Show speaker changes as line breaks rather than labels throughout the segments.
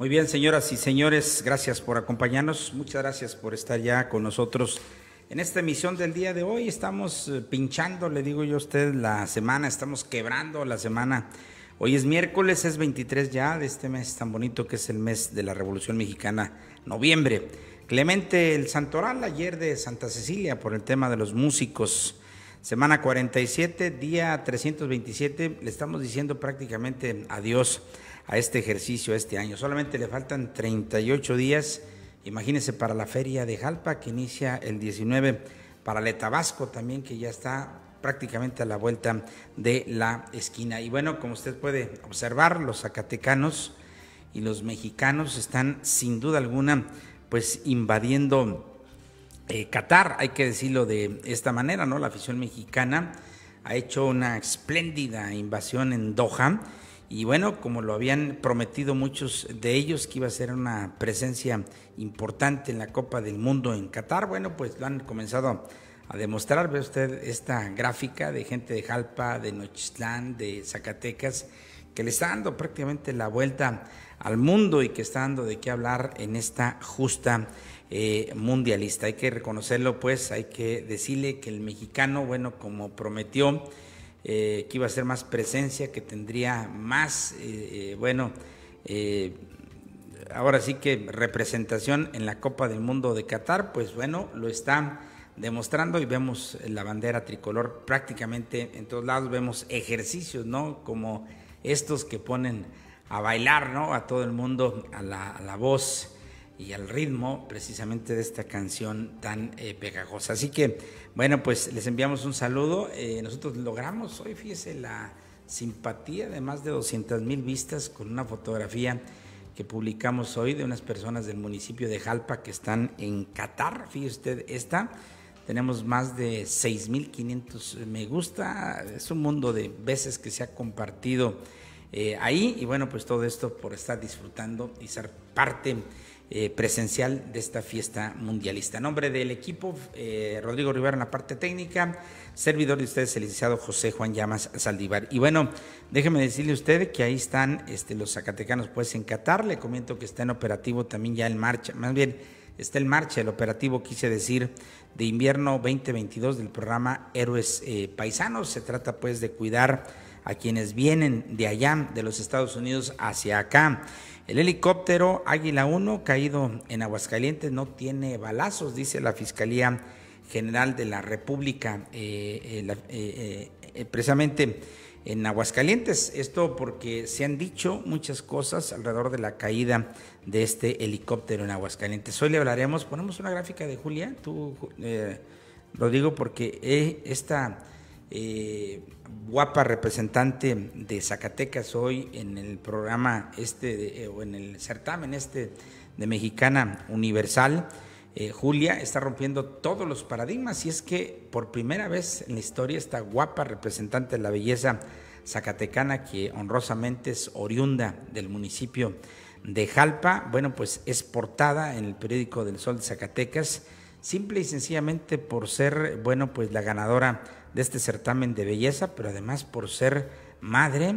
Muy bien, señoras y señores, gracias por acompañarnos. Muchas gracias por estar ya con nosotros en esta emisión del día de hoy. Estamos eh, pinchando, le digo yo a usted, la semana, estamos quebrando la semana. Hoy es miércoles, es 23 ya de este mes tan bonito que es el mes de la Revolución Mexicana, noviembre. Clemente el Santoral, ayer de Santa Cecilia, por el tema de los músicos. Semana 47, día 327, le estamos diciendo prácticamente adiós a este ejercicio, este año. Solamente le faltan 38 días, imagínense, para la feria de Jalpa que inicia el 19, para el Tabasco también que ya está prácticamente a la vuelta de la esquina. Y bueno, como usted puede observar, los zacatecanos y los mexicanos están sin duda alguna pues invadiendo eh, Qatar, hay que decirlo de esta manera, ¿no? La afición mexicana ha hecho una espléndida invasión en Doha y bueno, como lo habían prometido muchos de ellos, que iba a ser una presencia importante en la Copa del Mundo en Qatar, bueno, pues lo han comenzado a demostrar. Ve usted esta gráfica de gente de Jalpa, de Nochistlán, de Zacatecas, que le está dando prácticamente la vuelta al mundo y que está dando de qué hablar en esta justa eh, mundialista. Hay que reconocerlo, pues, hay que decirle que el mexicano, bueno, como prometió, eh, que iba a ser más presencia, que tendría más, eh, eh, bueno, ahora sí que representación en la Copa del Mundo de Qatar, pues bueno, lo están demostrando y vemos la bandera tricolor prácticamente en todos lados, vemos ejercicios, ¿no? Como estos que ponen a bailar, ¿no? A todo el mundo, a la voz y al ritmo precisamente de esta canción tan eh, pegajosa. Así que, bueno, pues les enviamos un saludo. Eh, nosotros logramos hoy, fíjese, la simpatía de más de 200 mil vistas con una fotografía que publicamos hoy de unas personas del municipio de Jalpa que están en Qatar. Fíjese usted, esta. Tenemos más de 6.500 eh, me gusta. Es un mundo de veces que se ha compartido ahí. Y bueno, pues todo esto por estar disfrutando y ser parte eh, presencial de esta fiesta mundialista. En nombre del equipo, eh, Rodrigo Rivera en la parte técnica, servidor de ustedes, el licenciado José Juan Llamas Saldívar. Y bueno, déjeme decirle a usted que ahí están este, los zacatecanos pues en Qatar, le comento que está en operativo también ya en marcha, más bien está en marcha el operativo, quise decir, de invierno 2022 del programa Héroes eh, Paisanos. Se trata pues de cuidar a quienes vienen de allá, de los Estados Unidos hacia acá. El helicóptero Águila 1 caído en Aguascalientes no tiene balazos, dice la Fiscalía General de la República, eh, eh, eh, precisamente en Aguascalientes. Esto porque se han dicho muchas cosas alrededor de la caída de este helicóptero en Aguascalientes. Hoy le hablaremos, ponemos una gráfica de Julia, tú lo digo porque esta eh, guapa representante de Zacatecas hoy en el programa este, eh, o en el certamen este de Mexicana Universal. Eh, Julia está rompiendo todos los paradigmas y es que por primera vez en la historia esta guapa representante de la belleza zacatecana que honrosamente es oriunda del municipio de Jalpa, bueno, pues es portada en el periódico del Sol de Zacatecas, simple y sencillamente por ser, bueno, pues la ganadora de este certamen de belleza, pero además por ser madre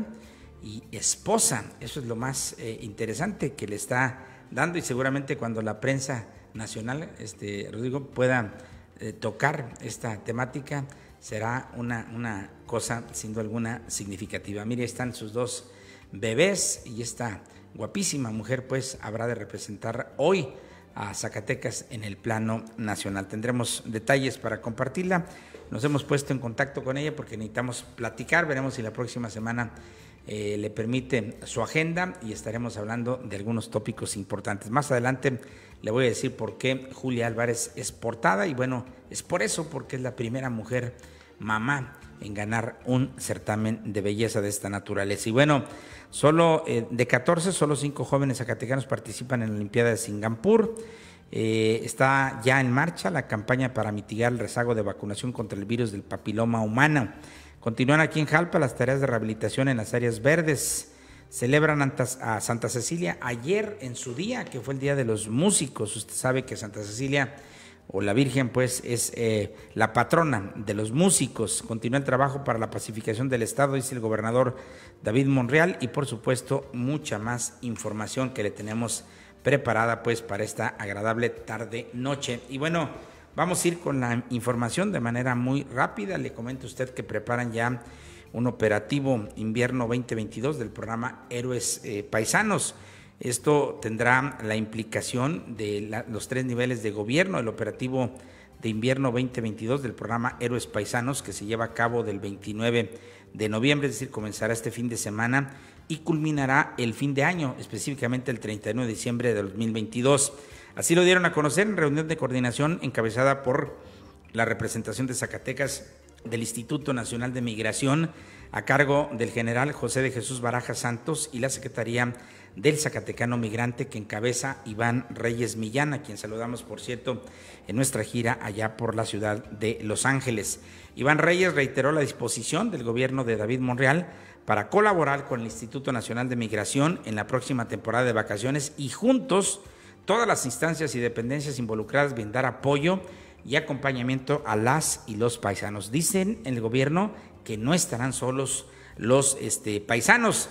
y esposa. Eso es lo más eh, interesante que le está dando y seguramente cuando la prensa nacional, este, Rodrigo, pueda eh, tocar esta temática, será una, una cosa sin duda alguna significativa. Mire, están sus dos bebés y esta guapísima mujer pues habrá de representar hoy a Zacatecas en el plano nacional. Tendremos detalles para compartirla nos hemos puesto en contacto con ella porque necesitamos platicar, veremos si la próxima semana eh, le permite su agenda y estaremos hablando de algunos tópicos importantes. Más adelante le voy a decir por qué Julia Álvarez es portada y bueno, es por eso, porque es la primera mujer mamá en ganar un certamen de belleza de esta naturaleza. Y bueno, solo eh, de 14, solo 5 jóvenes zacatecanos participan en la Olimpiada de Singapur eh, está ya en marcha la campaña para mitigar el rezago de vacunación contra el virus del papiloma humano. Continúan aquí en Jalpa las tareas de rehabilitación en las áreas verdes. Celebran a Santa Cecilia ayer en su día, que fue el Día de los Músicos. Usted sabe que Santa Cecilia o la Virgen, pues, es eh, la patrona de los músicos. Continúa el trabajo para la pacificación del Estado, dice el gobernador David Monreal, y por supuesto, mucha más información que le tenemos preparada pues para esta agradable tarde noche. Y bueno, vamos a ir con la información de manera muy rápida. Le comento a usted que preparan ya un operativo invierno 2022 del programa Héroes eh, Paisanos. Esto tendrá la implicación de los tres niveles de gobierno, el operativo de invierno 2022 del programa Héroes Paisanos que se lleva a cabo del 29 de noviembre, es decir, comenzará este fin de semana y culminará el fin de año, específicamente el 31 de diciembre de 2022. Así lo dieron a conocer en reunión de coordinación encabezada por la representación de Zacatecas del Instituto Nacional de Migración a cargo del general José de Jesús Baraja Santos y la Secretaría del Zacatecano Migrante que encabeza Iván Reyes Millán, a quien saludamos, por cierto, en nuestra gira allá por la ciudad de Los Ángeles. Iván Reyes reiteró la disposición del gobierno de David Monreal para colaborar con el Instituto Nacional de Migración en la próxima temporada de vacaciones y juntos todas las instancias y dependencias involucradas brindar apoyo y acompañamiento a las y los paisanos. Dicen en el gobierno que no estarán solos los este, paisanos.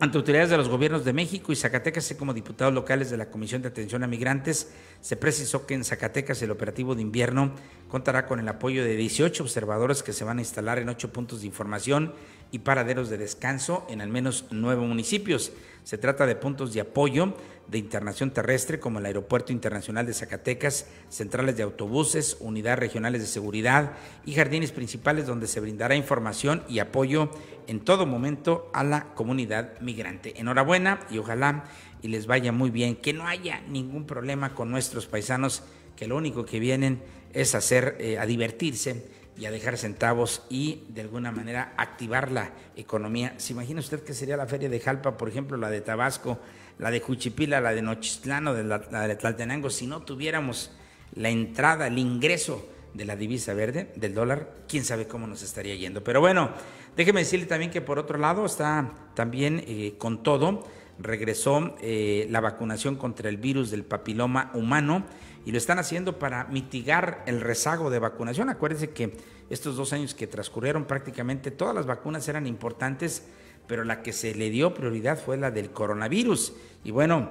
Ante autoridades de los gobiernos de México y Zacatecas, como diputados locales de la Comisión de Atención a Migrantes, se precisó que en Zacatecas el operativo de invierno contará con el apoyo de 18 observadores que se van a instalar en ocho puntos de información y paraderos de descanso en al menos nueve municipios. Se trata de puntos de apoyo de internación terrestre como el Aeropuerto Internacional de Zacatecas, centrales de autobuses, unidades regionales de seguridad y jardines principales donde se brindará información y apoyo en todo momento a la comunidad migrante. Enhorabuena y ojalá y les vaya muy bien, que no haya ningún problema con nuestros paisanos que lo único que vienen es hacer, eh, a divertirse y a dejar centavos y de alguna manera activar la economía. ¿Se imagina usted que sería la feria de Jalpa, por ejemplo, la de Tabasco, la de Juchipila, la de Nochistlán de la, de Tlaltenango, si no tuviéramos la entrada, el ingreso de la divisa verde, del dólar, quién sabe cómo nos estaría yendo. Pero bueno, déjeme decirle también que por otro lado está también eh, con todo, regresó eh, la vacunación contra el virus del papiloma humano y lo están haciendo para mitigar el rezago de vacunación. Acuérdense que estos dos años que transcurrieron prácticamente todas las vacunas eran importantes, pero la que se le dio prioridad fue la del coronavirus. Y bueno,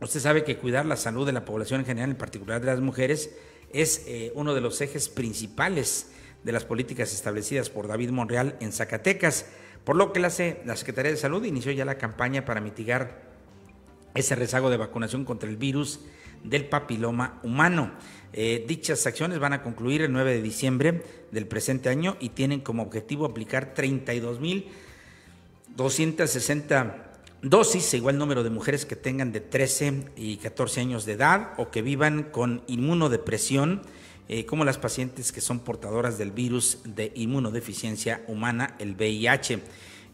usted sabe que cuidar la salud de la población en general, en particular de las mujeres, es eh, uno de los ejes principales de las políticas establecidas por David Monreal en Zacatecas, por lo que la Secretaría de Salud inició ya la campaña para mitigar ese rezago de vacunación contra el virus del papiloma humano. Eh, dichas acciones van a concluir el 9 de diciembre del presente año y tienen como objetivo aplicar 32.260 dosis, igual número de mujeres que tengan de 13 y 14 años de edad o que vivan con inmunodepresión, eh, como las pacientes que son portadoras del virus de inmunodeficiencia humana, el VIH.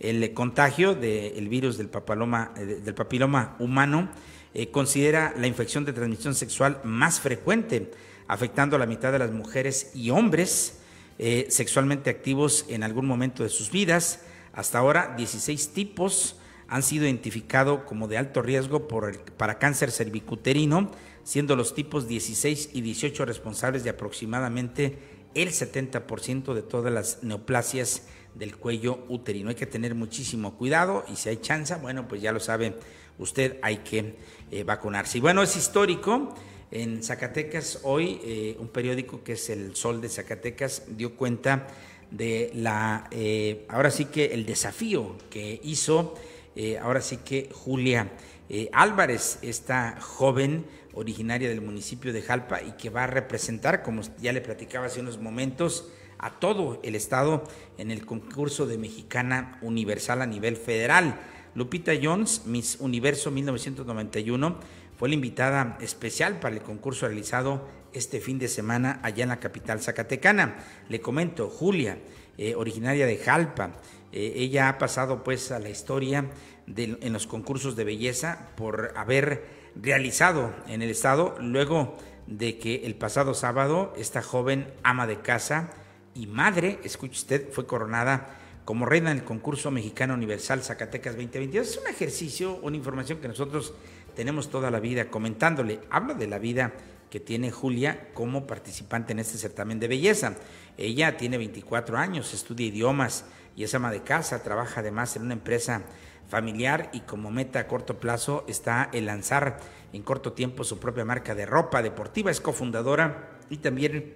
El contagio del virus del papiloma, eh, del papiloma humano eh, considera la infección de transmisión sexual más frecuente, afectando a la mitad de las mujeres y hombres eh, sexualmente activos en algún momento de sus vidas. Hasta ahora, 16 tipos han sido identificados como de alto riesgo para cáncer cervicuterino, siendo los tipos 16 y 18 responsables de aproximadamente el 70% de todas las neoplasias del cuello uterino. Hay que tener muchísimo cuidado y si hay chance, bueno, pues ya lo sabe usted hay que eh, vacunarse. Y bueno, es histórico. En Zacatecas hoy, eh, un periódico que es El Sol de Zacatecas dio cuenta de la, eh, ahora sí que el desafío que hizo, ahora sí que Julia Álvarez, esta joven originaria del municipio de Jalpa y que va a representar, como ya le platicaba hace unos momentos, a todo el Estado en el concurso de Mexicana Universal a nivel federal. Lupita Jones, Miss Universo 1991, fue la invitada especial para el concurso realizado este fin de semana allá en la capital zacatecana. Le comento, Julia, eh, originaria de Jalpa, eh, ella ha pasado pues a la historia en los concursos de belleza por haber realizado en el estado luego de que el pasado sábado esta joven ama de casa y madre, escuche usted, fue coronada como reina del concurso mexicano universal Zacatecas 2022. Es un ejercicio, una información que nosotros tenemos toda la vida comentándole. habla de la vida que tiene Julia como participante en este certamen de belleza. Ella tiene 24 años, estudia idiomas y es ama de casa, trabaja además en una empresa familiar y como meta a corto plazo está el lanzar en corto tiempo su propia marca de ropa deportiva. Es cofundadora y también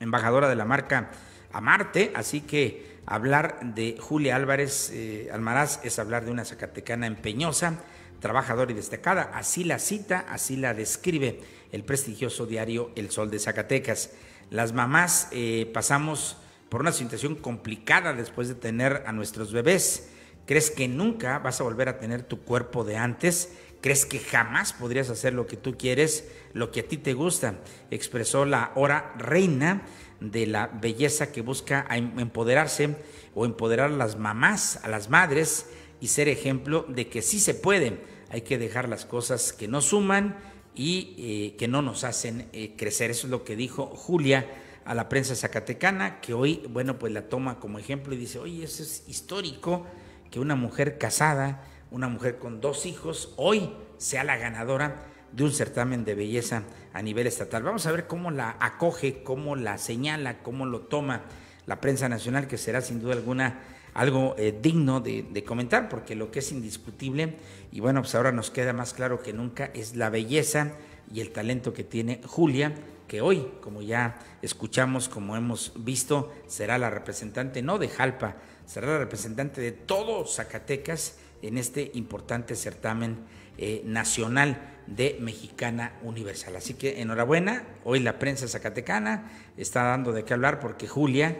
embajadora de la marca a Marte, así que hablar de Julia Álvarez eh, Almaraz es hablar de una zacatecana empeñosa, trabajadora y destacada, así la cita, así la describe el prestigioso diario El Sol de Zacatecas. Las mamás eh, pasamos por una situación complicada después de tener a nuestros bebés. ¿Crees que nunca vas a volver a tener tu cuerpo de antes? ¿Crees que jamás podrías hacer lo que tú quieres, lo que a ti te gusta? Expresó la hora reina de la belleza que busca em-, empoderarse o empoderar a las mamás, a las madres y ser ejemplo de que sí se puede, Hay que dejar las cosas que no suman y eh, que no nos hacen eh, crecer. Eso es lo que dijo Julia a la prensa zacatecana, que hoy, bueno, pues la toma como ejemplo y dice, oye, eso es histórico que una mujer casada, una mujer con dos hijos, hoy sea la ganadora de un certamen de belleza a nivel estatal. Vamos a ver cómo la acoge, cómo la señala, cómo lo toma la prensa nacional, que será sin duda alguna algo eh, digno de, comentar, porque lo que es indiscutible, y bueno, pues ahora nos queda más claro que nunca, es la belleza y el talento que tiene Julia, que hoy, como ya escuchamos, como hemos visto, será la representante no de Jalpa, será la representante de todo Zacatecas en este importante certamen eh, nacional de Mexicana Universal. Así que enhorabuena, hoy la prensa zacatecana está dando de qué hablar porque Julia,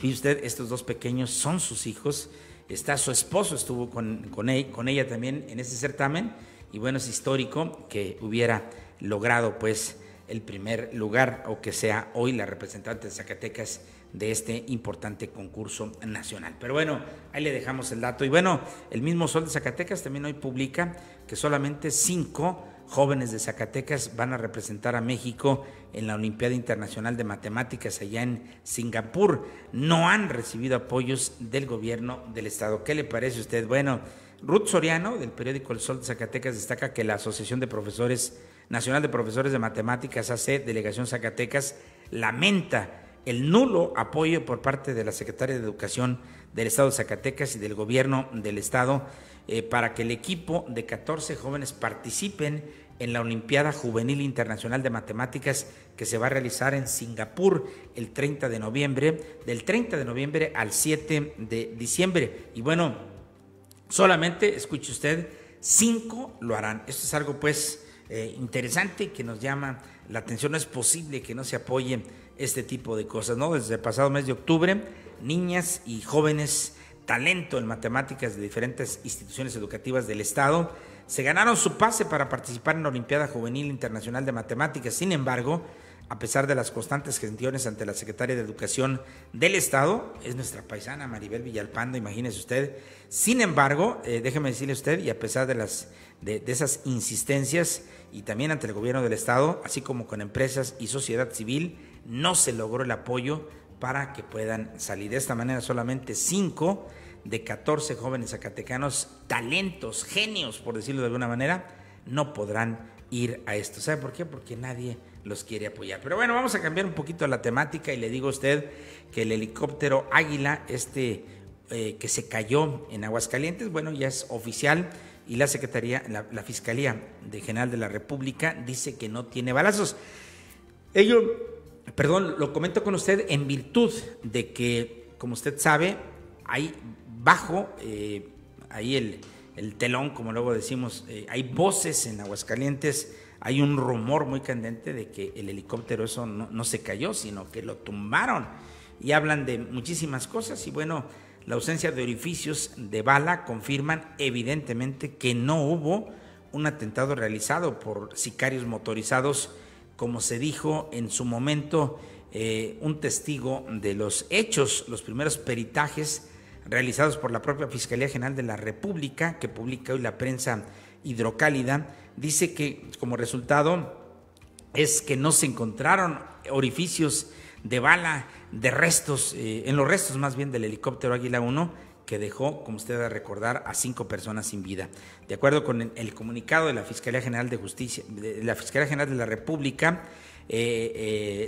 y usted, estos dos pequeños son sus hijos, está su esposo, estuvo con, ella también en ese certamen y bueno, es histórico que hubiera logrado pues el primer lugar o que sea hoy la representante de Zacatecas de este importante concurso nacional. Pero bueno, ahí le dejamos el dato. Y bueno, el mismo Sol de Zacatecas también hoy publica que solamente cinco jóvenes de Zacatecas van a representar a México en la Olimpiada Internacional de Matemáticas allá en Singapur. No han recibido apoyos del gobierno del estado. ¿Qué le parece a usted? Bueno, Ruth Soriano del periódico El Sol de Zacatecas destaca que la Asociación de Profesores Nacional de Profesores de Matemáticas AC Delegación Zacatecas lamenta el nulo apoyo por parte de la Secretaria de Educación del Estado de Zacatecas y del gobierno del Estado eh, para que el equipo de 14 jóvenes participen en la Olimpiada Juvenil Internacional de Matemáticas que se va a realizar en Singapur el 30 de noviembre, del 30 de noviembre al 7 de diciembre. Y bueno, solamente, escuche usted, cinco lo harán. Esto es algo pues eh, interesante que nos llama la atención. No es posible que no se apoye este tipo de cosas, ¿no? Desde el pasado mes de octubre, niñas y jóvenes talento en matemáticas de diferentes instituciones educativas del Estado, se ganaron su pase para participar en la Olimpiada Juvenil Internacional de Matemáticas. Sin embargo, a pesar de las constantes gestiones ante la Secretaria de Educación del Estado, es nuestra paisana Maribel Villalpando, imagínese usted. Sin embargo, eh, déjeme decirle usted, y a pesar de, las, de esas insistencias y también ante el gobierno del Estado, así como con empresas y sociedad civil, no se logró el apoyo para que puedan salir. De esta manera solamente 5 de 14 jóvenes zacatecanos, talentos, genios, por decirlo de alguna manera, no podrán ir a esto. ¿Sabe por qué? Porque nadie los quiere apoyar. Pero bueno, vamos a cambiar un poquito la temática y le digo a usted que el helicóptero Águila, este eh, que se cayó en Aguascalientes, bueno, ya es oficial y la Secretaría, la, Fiscalía de General de la República dice que no tiene balazos. Ello perdón, lo comento con usted en virtud de que, como usted sabe, hay bajo, eh, ahí el, telón, como luego decimos, eh, hay voces en Aguascalientes, hay un rumor muy candente de que el helicóptero eso no, no se cayó, sino que lo tumbaron. Y hablan de muchísimas cosas y bueno, la ausencia de orificios de bala confirman evidentemente que no hubo un atentado realizado por sicarios motorizados como se dijo en su momento, eh, un testigo de los hechos, los primeros peritajes realizados por la propia Fiscalía General de la República, que publica hoy la prensa hidrocálida, dice que como resultado es que no se encontraron orificios de bala de restos, eh, en los restos más bien del helicóptero Águila 1, que dejó, como usted va a recordar, a cinco personas sin vida. De acuerdo con el comunicado de la Fiscalía General de Justicia, de la Fiscalía General de la República, eh,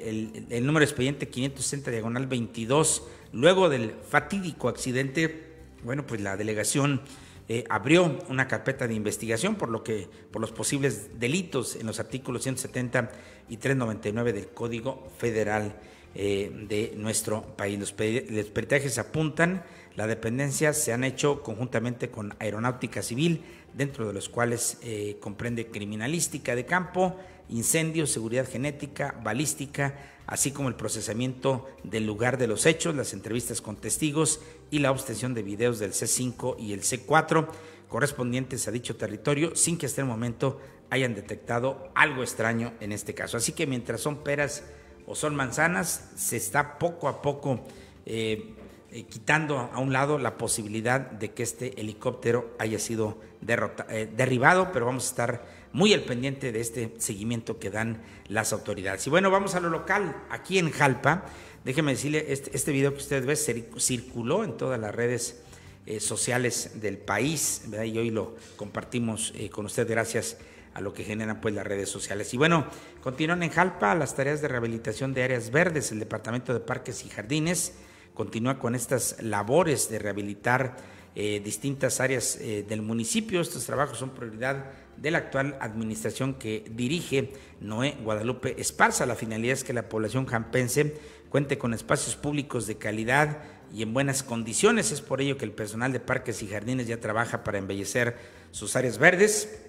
eh, el, número expediente 560 diagonal 22, luego del fatídico accidente, bueno, pues la delegación eh, abrió una carpeta de investigación por lo que por los posibles delitos en los artículos 170 y 399 del Código Federal de nuestro país. Los, los peritajes apuntan las dependencias se han hecho conjuntamente con Aeronáutica Civil, dentro de los cuales eh, comprende criminalística de campo, incendios, seguridad genética, balística, así como el procesamiento del lugar de los hechos, las entrevistas con testigos y la obtención de videos del C5 y el C4 correspondientes a dicho territorio sin que hasta el momento hayan detectado algo extraño en este caso. Así que mientras son peras o son manzanas, se está poco a poco eh, eh, quitando a un lado la posibilidad de que este helicóptero haya sido eh, derribado, pero vamos a estar muy al pendiente de este seguimiento que dan las autoridades. Y bueno, vamos a lo local, aquí en Jalpa. Déjeme decirle, este, este video que usted ve circuló en todas las redes eh, sociales del país, y hoy lo compartimos con usted gracias a lo que generan pues las redes sociales. Y bueno, continúan en Jalpa las tareas de rehabilitación de áreas verdes, el Departamento de Parques y Jardines continúa con estas labores de rehabilitar eh, distintas áreas eh, del municipio. Estos trabajos son prioridad de la actual administración que dirige Noé Guadalupe Esparza. La finalidad es que la población jampense cuente con espacios públicos de calidad y en buenas condiciones. Es por ello que el personal de parques y jardines ya trabaja para embellecer sus áreas verdes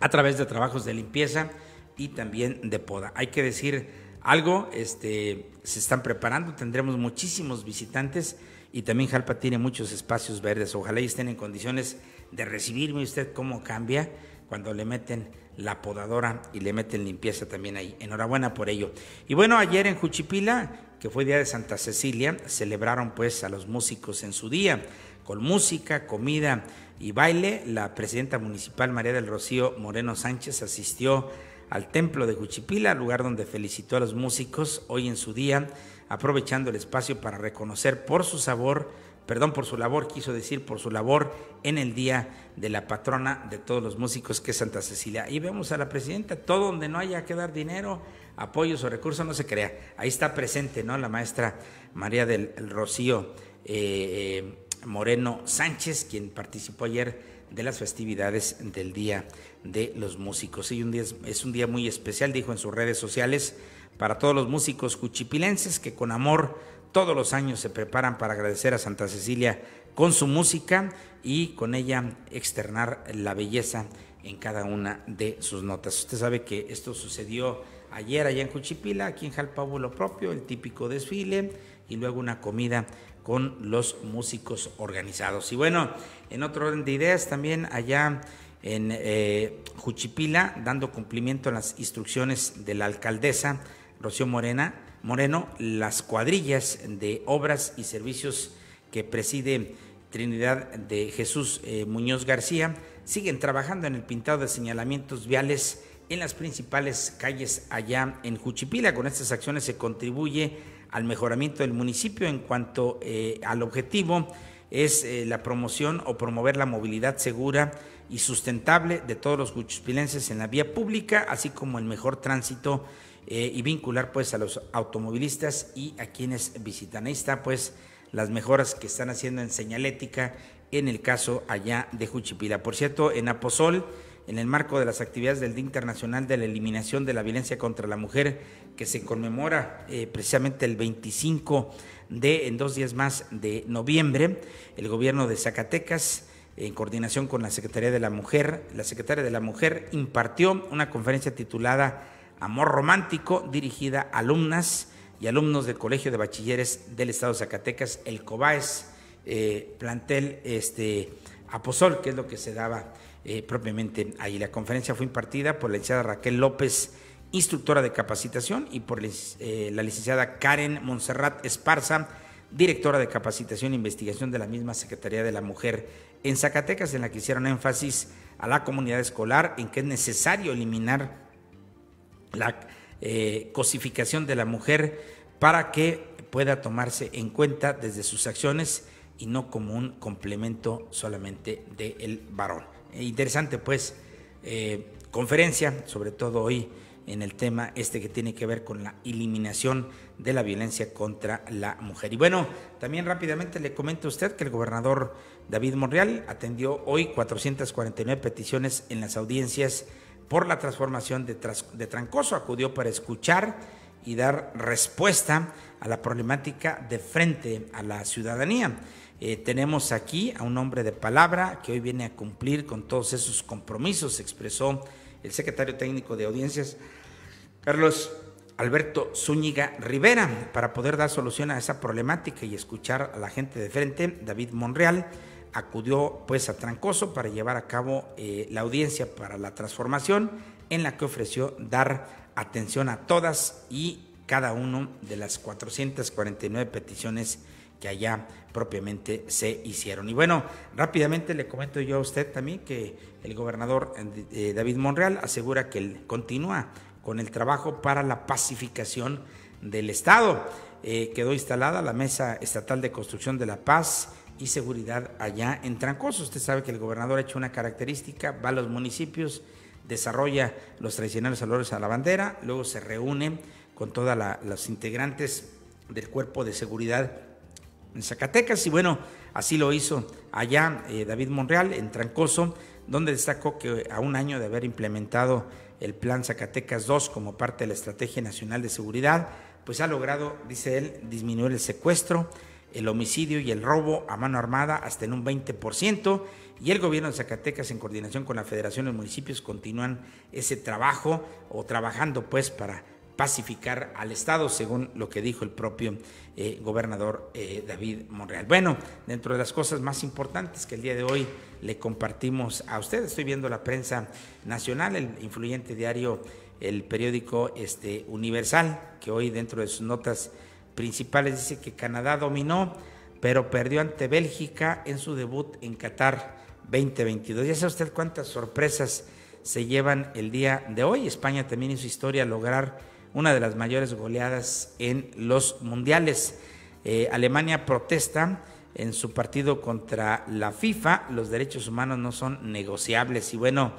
a través de trabajos de limpieza y también de poda. Hay que decir algo, este, se están preparando, tendremos muchísimos visitantes y también Jalpa tiene muchos espacios verdes. Ojalá estén en condiciones de recibirme usted cómo cambia cuando le meten la podadora y le meten limpieza también ahí. Enhorabuena por ello. Y bueno, ayer en Juchipila, que fue día de Santa Cecilia, celebraron pues a los músicos en su día, con música, comida y baile. La presidenta municipal María del Rocío Moreno Sánchez asistió al templo de Juchipila, lugar donde felicitó a los músicos hoy en su día, aprovechando el espacio para reconocer por su sabor, perdón, por su labor, quiso decir por su labor en el día de la patrona de todos los músicos que es Santa Cecilia. Y vemos a la presidenta, todo donde no haya que dar dinero, apoyos o recursos, no se crea. Ahí está presente, ¿no? La maestra María del Rocío eh, eh, Moreno Sánchez, quien participó ayer de las festividades del Día de los Músicos. Y un día es, un día muy especial, dijo en sus redes sociales, para todos los músicos cuchipilenses que con amor todos los años se preparan para agradecer a Santa Cecilia con su música y con ella externar la belleza en cada una de sus notas. Usted sabe que esto sucedió ayer allá en Cuchipila, aquí en Jalpaú, lo propio, el típico desfile y luego una comida con los músicos organizados. Y bueno, en otro orden de ideas, también allá en eh, Juchipila, dando cumplimiento a las instrucciones de la alcaldesa Rocío Morena, Moreno, las cuadrillas de obras y servicios que preside Trinidad de Jesús eh, Muñoz García siguen trabajando en el pintado de señalamientos viales en las principales calles allá en Juchipila. Con estas acciones se contribuye al mejoramiento del municipio en cuanto eh, al objetivo es eh, la promoción o promover la movilidad segura y sustentable de todos los huchipilenses en la vía pública, así como el mejor tránsito eh, y vincular pues a los automovilistas y a quienes visitan. Ahí están pues las mejoras que están haciendo en señalética en el caso allá de Juchipila. Por cierto, en Aposol en el marco de las actividades del Día Internacional de la Eliminación de la Violencia contra la Mujer, que se conmemora eh, precisamente el 25 de, en dos días más, de noviembre, el gobierno de Zacatecas, en coordinación con la Secretaría de la Mujer, la Secretaría de la Mujer impartió una conferencia titulada Amor Romántico, dirigida a alumnas y alumnos del Colegio de Bachilleres del Estado de Zacatecas, el COBAES, eh, plantel este, Aposol, que es lo que se daba eh, propiamente ahí. La conferencia fue impartida por la licenciada Raquel López, instructora de capacitación, y por la eh, licenciada Karen Monserrat Esparza, directora de capacitación e investigación de la misma Secretaría de la Mujer en Zacatecas, en la que hicieron énfasis a la comunidad escolar en que es necesario eliminar la eh, cosificación de la mujer para que pueda tomarse en cuenta desde sus acciones y no como un complemento solamente del varón. E interesante, pues, eh, conferencia, sobre todo hoy en el tema este que tiene que ver con la eliminación de la violencia contra la mujer. Y bueno, también rápidamente le comento a usted que el gobernador David Monreal atendió hoy 449 peticiones en las audiencias por la transformación de Trancoso. Acudió para escuchar y dar respuesta a la problemática de frente a la ciudadanía. Eh, tenemos aquí a un hombre de palabra que hoy viene a cumplir con todos esos compromisos, expresó el secretario técnico de audiencias, Carlos Alberto Zúñiga Rivera. Para poder dar solución a esa problemática y escuchar a la gente de frente, David Monreal acudió pues a Trancoso para llevar a cabo eh, la audiencia para la transformación en la que ofreció dar atención a todas y cada uno de las 449 peticiones que allá propiamente se hicieron. Y bueno, rápidamente le comento yo a usted también que el gobernador eh, eh, David Monreal asegura que él continúa con el trabajo para la pacificación del Estado. Eh, quedó instalada la Mesa Estatal de Construcción de la Paz y Seguridad allá en Trancoso. Usted sabe que el gobernador ha hecho una característica, va a los municipios, desarrolla los tradicionales valores a la bandera, luego se reúne con todas las integrantes del cuerpo de seguridad en Zacatecas y bueno, así lo hizo allá eh, David Monreal en Trancoso, donde destacó que a un año de haber implementado el Plan Zacatecas 2 como parte de la Estrategia Nacional de Seguridad, pues ha logrado, dice él, disminuir el secuestro, el homicidio y el robo a mano armada hasta en un 20%, y el gobierno de Zacatecas en coordinación con la Federación de Municipios continúan ese trabajo o trabajando pues para pacificar al Estado, según lo que dijo el propio eh, gobernador eh, David Monreal. Bueno, dentro de las cosas más importantes que el día de hoy le compartimos a usted, estoy viendo la prensa nacional, el influyente diario, el periódico este, Universal, que hoy dentro de sus notas principales dice que Canadá dominó, pero perdió ante Bélgica en su debut en Qatar 2022. Ya sabe usted cuántas sorpresas se llevan el día de hoy. España también en su historia lograr una de las mayores goleadas en los mundiales. Eh, Alemania protesta en su partido contra la FIFA, los derechos humanos no son negociables. Y bueno,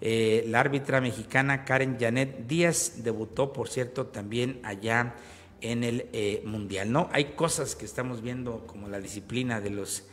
eh, la árbitra mexicana Karen Janet Díaz debutó, por cierto, también allá en el eh, Mundial. ¿no? Hay cosas que estamos viendo como la disciplina de los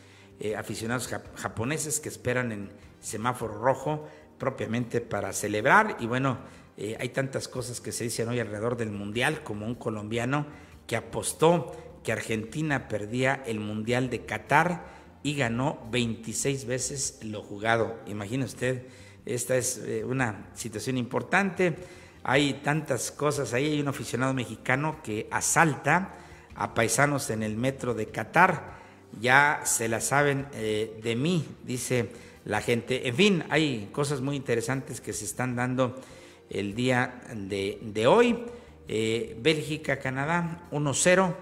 aficionados japoneses que esperan en semáforo rojo propiamente para celebrar. Y bueno, eh, hay tantas cosas que se dicen hoy alrededor del Mundial, como un colombiano que apostó que Argentina perdía el Mundial de Qatar y ganó 26 veces lo jugado. Imagina usted, esta es eh, una situación importante. Hay tantas cosas ahí. Hay un aficionado mexicano que asalta a paisanos en el metro de Qatar. Ya se la saben eh, de mí, dice la gente. En fin, hay cosas muy interesantes que se están dando el día de, hoy. Eh, Bélgica, Canadá 1-0.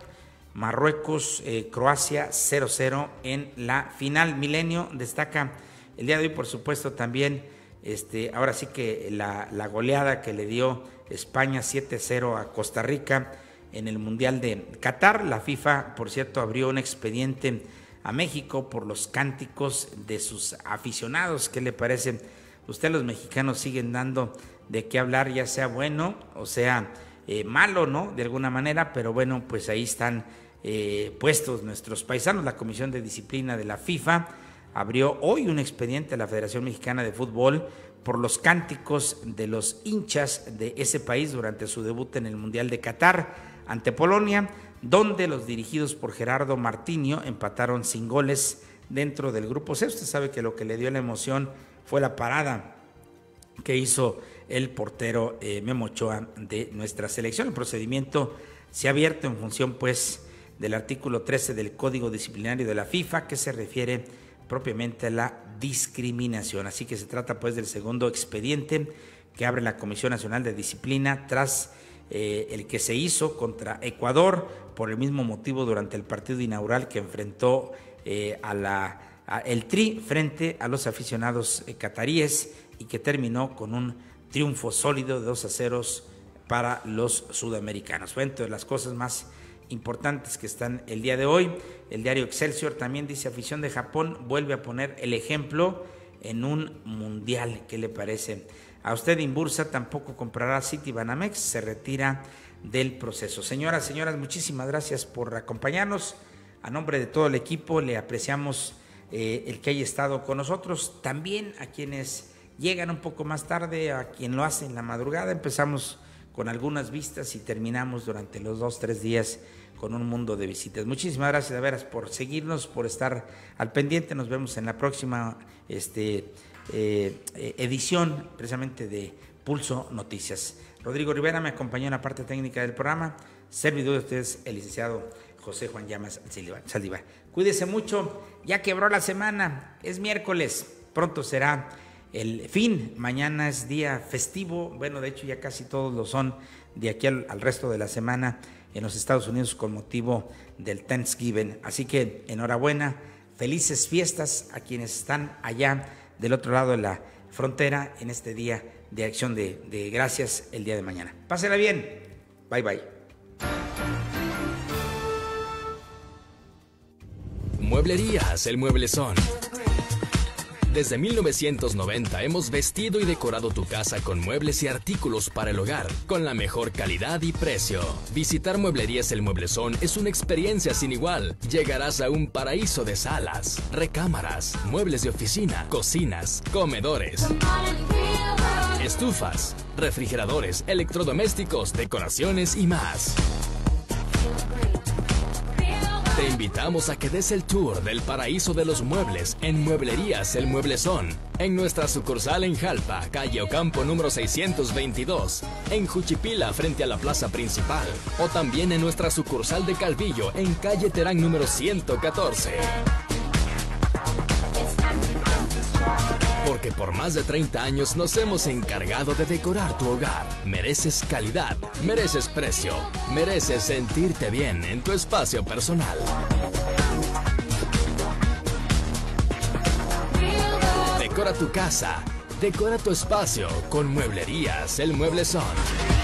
Marruecos, eh, Croacia 0-0 en la final. Milenio destaca el día de hoy, por supuesto, también, este, ahora sí que la, goleada que le dio España 7-0 a Costa Rica en el Mundial de Qatar. La FIFA, por cierto, abrió un expediente a México por los cánticos de sus aficionados. ¿Qué le parece? Usted los mexicanos siguen dando de qué hablar, ya sea bueno o sea eh, malo, ¿no? De alguna manera, pero bueno, pues ahí están eh, puestos nuestros paisanos. La Comisión de Disciplina de la FIFA abrió hoy un expediente a la Federación Mexicana de Fútbol por los cánticos de los hinchas de ese país durante su debut en el Mundial de Qatar ante Polonia, donde los dirigidos por Gerardo Martinio empataron sin goles dentro del grupo C. Usted sabe que lo que le dio la emoción fue la parada que hizo el portero eh, Memo Memochoa de nuestra selección. El procedimiento se ha abierto en función pues del artículo 13 del Código Disciplinario de la FIFA que se refiere propiamente a la discriminación. Así que se trata pues del segundo expediente que abre la Comisión Nacional de Disciplina tras eh, el que se hizo contra Ecuador por el mismo motivo durante el partido inaugural que enfrentó eh, a la el Tri frente a los aficionados cataríes y que terminó con un triunfo sólido de 2 a 0 para los sudamericanos. Fue entre las cosas más importantes que están el día de hoy. El diario Excelsior también dice afición de Japón vuelve a poner el ejemplo en un mundial. ¿Qué le parece? A usted En Bursa tampoco comprará City Banamex, se retira del proceso. Señoras, señoras, muchísimas gracias por acompañarnos. A nombre de todo el equipo le apreciamos eh, el que haya estado con nosotros. También a quienes llegan un poco más tarde a quien lo hace en la madrugada. Empezamos con algunas vistas y terminamos durante los dos, tres días con un mundo de visitas. Muchísimas gracias de veras por seguirnos, por estar al pendiente. Nos vemos en la próxima este, eh, e-, edición precisamente de Pulso Noticias. Rodrigo Rivera me acompañó en la parte técnica del programa. Servidor de ustedes, el licenciado José Juan Llamas Saldívar. Cuídese mucho, ya quebró la semana, es miércoles, pronto será el fin. Mañana es día festivo, bueno, de hecho ya casi todos lo son de aquí al, resto de la semana en los Estados Unidos con motivo del Thanksgiving. Así que enhorabuena, felices fiestas a quienes están allá del otro lado de la frontera en este día de acción de, de gracias el día de mañana. Pásela bien. Bye bye. Mueblerías,
el mueble son desde 1990 hemos vestido y decorado tu casa con muebles y artículos para el hogar, con la mejor calidad y precio. Visitar Mueblerías El Mueblesón es una experiencia sin igual. Llegarás a un paraíso de salas, recámaras, muebles de oficina, cocinas, comedores estufas, refrigeradores, electrodomésticos, decoraciones y más. Te invitamos a que des el tour del paraíso de los muebles en Mueblerías El Mueblezón, en nuestra sucursal en Jalpa, calle Ocampo número 622, en Juchipila frente a la plaza principal, o también en nuestra sucursal de Calvillo en calle Terán número 114. por más de 30 años nos hemos encargado de decorar tu hogar. Mereces calidad, mereces precio, mereces sentirte bien en tu espacio personal. Decora tu casa, decora tu espacio con Mueblerías El Mueble Son.